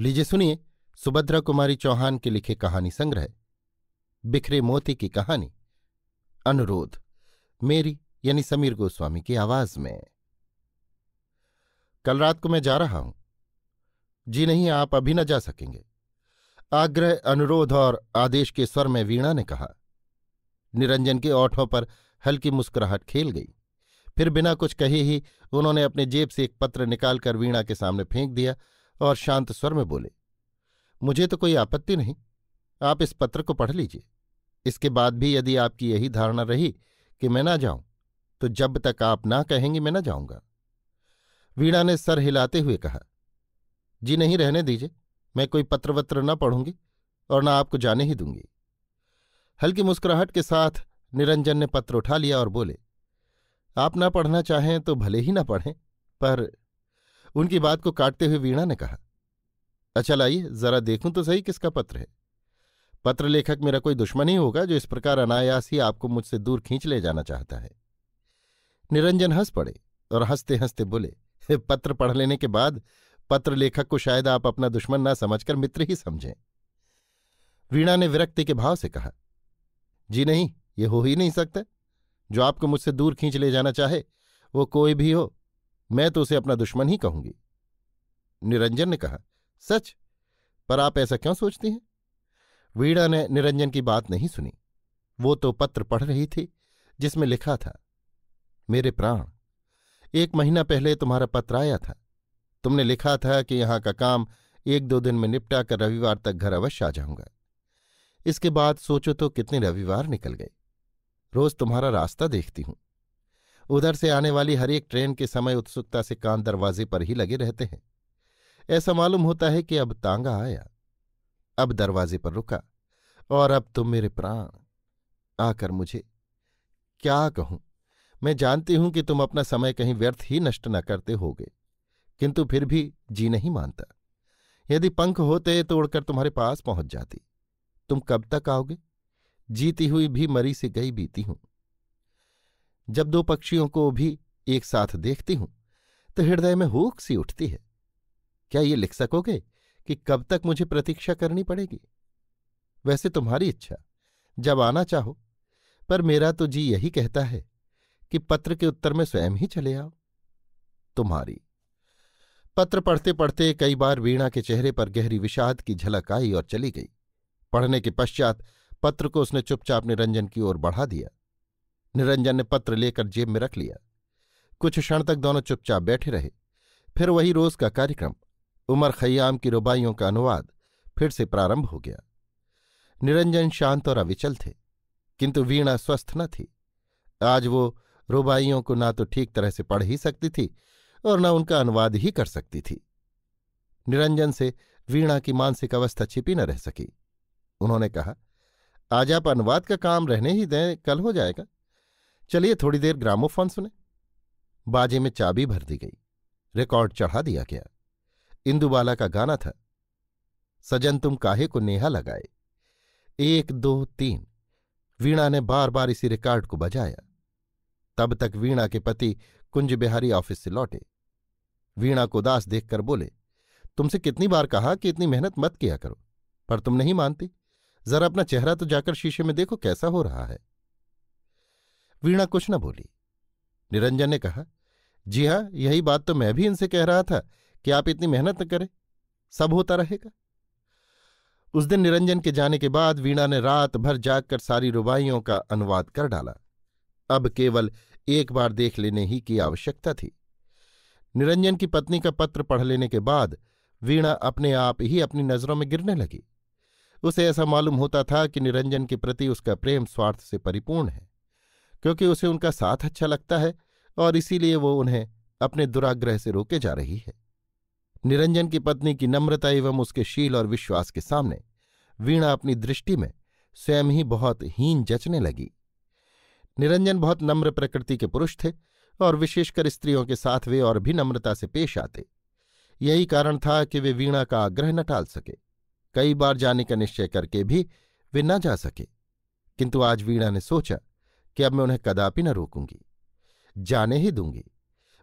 लीजिए सुनिए सुभद्रा कुमारी चौहान के लिखे कहानी संग्रह बिखरे मोती की कहानी अनुरोध मेरी यानी समीर गोस्वामी की आवाज में कल रात को मैं जा रहा हूं जी नहीं आप अभी न जा सकेंगे आग्रह अनुरोध और आदेश के स्वर में वीणा ने कहा निरंजन के ओठों पर हल्की मुस्कुराहट खेल गई फिर बिना कुछ कहे ही उन्होंने अपने जेब से एक पत्र निकालकर वीणा के सामने फेंक दिया और शांत स्वर में बोले मुझे तो कोई आपत्ति नहीं आप इस पत्र को पढ़ लीजिए इसके बाद भी यदि आपकी यही धारणा रही कि मैं ना जाऊं तो जब तक आप ना कहेंगे मैं ना जाऊंगा वीणा ने सर हिलाते हुए कहा जी नहीं रहने दीजिए मैं कोई पत्र वत्र न पढ़ूंगी और न आपको जाने ही दूंगी हल्की मुस्कुराहट के साथ निरंजन ने पत्र उठा लिया और बोले आप ना पढ़ना चाहें तो भले ही ना पढ़ें पर उनकी बात को काटते हुए वीणा ने कहा अच्छा लाइए जरा देखूं तो सही किसका पत्र है पत्र लेखक मेरा कोई दुश्मन ही होगा जो इस प्रकार अनायास ही आपको मुझसे दूर खींच ले जाना चाहता है निरंजन हंस पड़े और हंसते हंसते बोले पत्र पढ़ लेने के बाद पत्र लेखक को शायद आप अपना दुश्मन ना समझकर मित्र ही समझें वीणा ने विरक्ति के भाव से कहा जी नहीं ये हो ही नहीं सकता जो आपको मुझसे दूर खींच ले जाना चाहे वो कोई भी हो मैं तो उसे अपना दुश्मन ही कहूंगी निरंजन ने कहा सच पर आप ऐसा क्यों सोचती हैं वीणा ने निरंजन की बात नहीं सुनी वो तो पत्र पढ़ रही थी जिसमें लिखा था मेरे प्राण एक महीना पहले तुम्हारा पत्र आया था तुमने लिखा था कि यहाँ का काम एक दो दिन में निपटा कर रविवार तक घर अवश्य आ जाऊंगा इसके बाद सोचो तो कितने रविवार निकल गए रोज तुम्हारा रास्ता देखती हूं उधर से आने वाली हर एक ट्रेन के समय उत्सुकता से कान दरवाजे पर ही लगे रहते हैं ऐसा मालूम होता है कि अब तांगा आया अब दरवाजे पर रुका और अब तुम मेरे प्राण आकर मुझे क्या कहूं मैं जानती हूं कि तुम अपना समय कहीं व्यर्थ ही नष्ट न करते होगे किंतु फिर भी जी नहीं मानता यदि पंख होते तो उड़कर तुम्हारे पास पहुंच जाती तुम कब तक आओगे जीती हुई भी मरी से गई बीती हूं जब दो पक्षियों को भी एक साथ देखती हूं तो हृदय में हूक सी उठती है क्या ये लिख सकोगे कि कब तक मुझे प्रतीक्षा करनी पड़ेगी वैसे तुम्हारी इच्छा जब आना चाहो पर मेरा तो जी यही कहता है कि पत्र के उत्तर में स्वयं ही चले आओ तुम्हारी पत्र पढ़ते पढ़ते कई बार वीणा के चेहरे पर गहरी विषाद की झलक आई और चली गई पढ़ने के पश्चात पत्र को उसने चुपचाप निरंजन की ओर बढ़ा दिया निरंजन ने पत्र लेकर जेब में रख लिया कुछ क्षण तक दोनों चुपचाप बैठे रहे फिर वही रोज का कार्यक्रम उमर खयाम की रुबाइयों का अनुवाद फिर से प्रारंभ हो गया निरंजन शांत और अविचल थे किंतु वीणा स्वस्थ न थी आज वो रुबाइयों को ना तो ठीक तरह से पढ़ ही सकती थी और न उनका अनुवाद ही कर सकती थी निरंजन से वीणा की मानसिक अवस्था छिपी न रह सकी उन्होंने कहा आज आप अनुवाद का काम रहने ही दें कल हो जाएगा चलिए थोड़ी देर ग्रामोफोन सुने बाजे में चाबी भर दी गई रिकॉर्ड चढ़ा दिया गया इंदुबाला का गाना था सजन तुम काहे को नेहा लगाए एक दो तीन वीणा ने बार बार इसी रिकॉर्ड को बजाया तब तक वीणा के पति कुंज बिहारी ऑफिस से लौटे वीणा को दास देखकर बोले तुमसे कितनी बार कहा कि इतनी मेहनत मत किया करो पर तुम नहीं मानती जरा अपना चेहरा तो जाकर शीशे में देखो कैसा हो रहा है वीणा कुछ न बोली निरंजन ने कहा जी हाँ यही बात तो मैं भी इनसे कह रहा था कि आप इतनी मेहनत न करें सब होता रहेगा उस दिन निरंजन के जाने के बाद वीणा ने रात भर जागकर सारी रुबाइयों का अनुवाद कर डाला अब केवल एक बार देख लेने ही की आवश्यकता थी निरंजन की पत्नी का पत्र पढ़ लेने के बाद वीणा अपने आप ही अपनी नजरों में गिरने लगी उसे ऐसा मालूम होता था कि निरंजन के प्रति उसका प्रेम स्वार्थ से परिपूर्ण है क्योंकि उसे उनका साथ अच्छा लगता है और इसीलिए वो उन्हें अपने दुराग्रह से रोके जा रही है निरंजन की पत्नी की नम्रता एवं उसके शील और विश्वास के सामने वीणा अपनी दृष्टि में स्वयं ही बहुत हीन जचने लगी निरंजन बहुत नम्र प्रकृति के पुरुष थे और विशेषकर स्त्रियों के साथ वे और भी नम्रता से पेश आते यही कारण था कि वे वीणा का आग्रह न टाल सके कई बार जाने का निश्चय करके भी वे न जा सके किंतु आज वीणा ने सोचा कि अब मैं उन्हें कदापि न रोकूंगी जाने ही दूंगी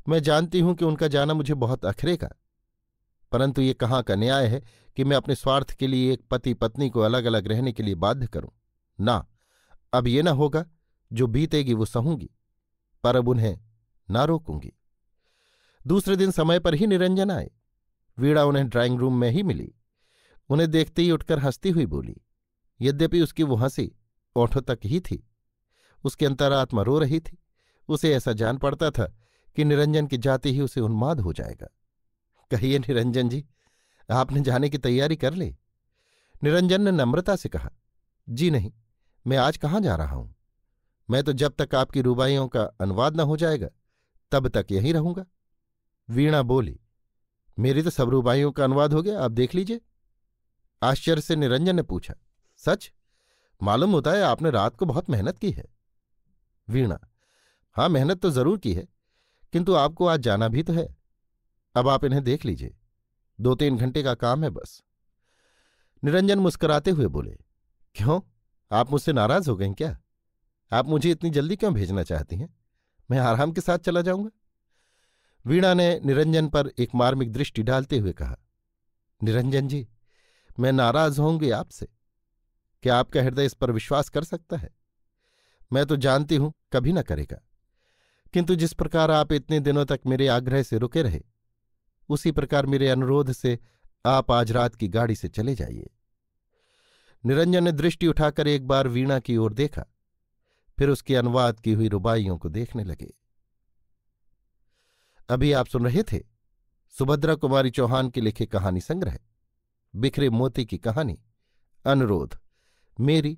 मैं जानती हूं कि उनका जाना मुझे बहुत अखरेगा परंतु ये कहाँ का न्याय है कि मैं अपने स्वार्थ के लिए एक पति पत्नी को अलग अलग रहने के लिए बाध्य करूं ना अब ये ना होगा जो बीतेगी वो सहूंगी पर अब उन्हें ना रोकूंगी दूसरे दिन समय पर ही निरंजन आए वीड़ा उन्हें ड्राइंग रूम में ही मिली उन्हें देखते ही उठकर हंसती हुई बोली यद्यपि उसकी वो हंसी ओठों तक ही थी उसकी अंतरात्मा रो रही थी उसे ऐसा जान पड़ता था कि निरंजन की जाति ही उसे उन्माद हो जाएगा कहिए निरंजन जी आपने जाने की तैयारी कर ली निरंजन ने नम्रता से कहा जी नहीं मैं आज कहाँ जा रहा हूं मैं तो जब तक आपकी रुबाइयों का अनुवाद न हो जाएगा तब तक यहीं रहूंगा वीणा बोली मेरी तो सब रुबाइयों का अनुवाद हो गया आप देख लीजिए आश्चर्य से निरंजन ने पूछा सच मालूम होता है आपने रात को बहुत मेहनत की है वीणा हाँ मेहनत तो जरूर की है किंतु आपको आज जाना भी तो है अब आप इन्हें देख लीजिए दो तीन घंटे का काम है बस निरंजन मुस्कुराते हुए बोले क्यों आप मुझसे नाराज हो गए क्या आप मुझे इतनी जल्दी क्यों भेजना चाहती हैं मैं आराम के साथ चला जाऊंगा वीणा ने निरंजन पर एक मार्मिक दृष्टि डालते हुए कहा निरंजन जी मैं नाराज होंगी आपसे क्या आपका हृदय इस पर विश्वास कर सकता है मैं तो जानती हूं कभी ना करेगा किंतु जिस प्रकार आप इतने दिनों तक मेरे आग्रह से रुके रहे उसी प्रकार मेरे अनुरोध से आप आज रात की गाड़ी से चले जाइए निरंजन ने दृष्टि उठाकर एक बार वीणा की ओर देखा फिर उसकी अनुवाद की हुई रुबाइयों को देखने लगे अभी आप सुन रहे थे सुभद्रा कुमारी चौहान के लिखे कहानी संग्रह बिखरे मोती की कहानी अनुरोध मेरी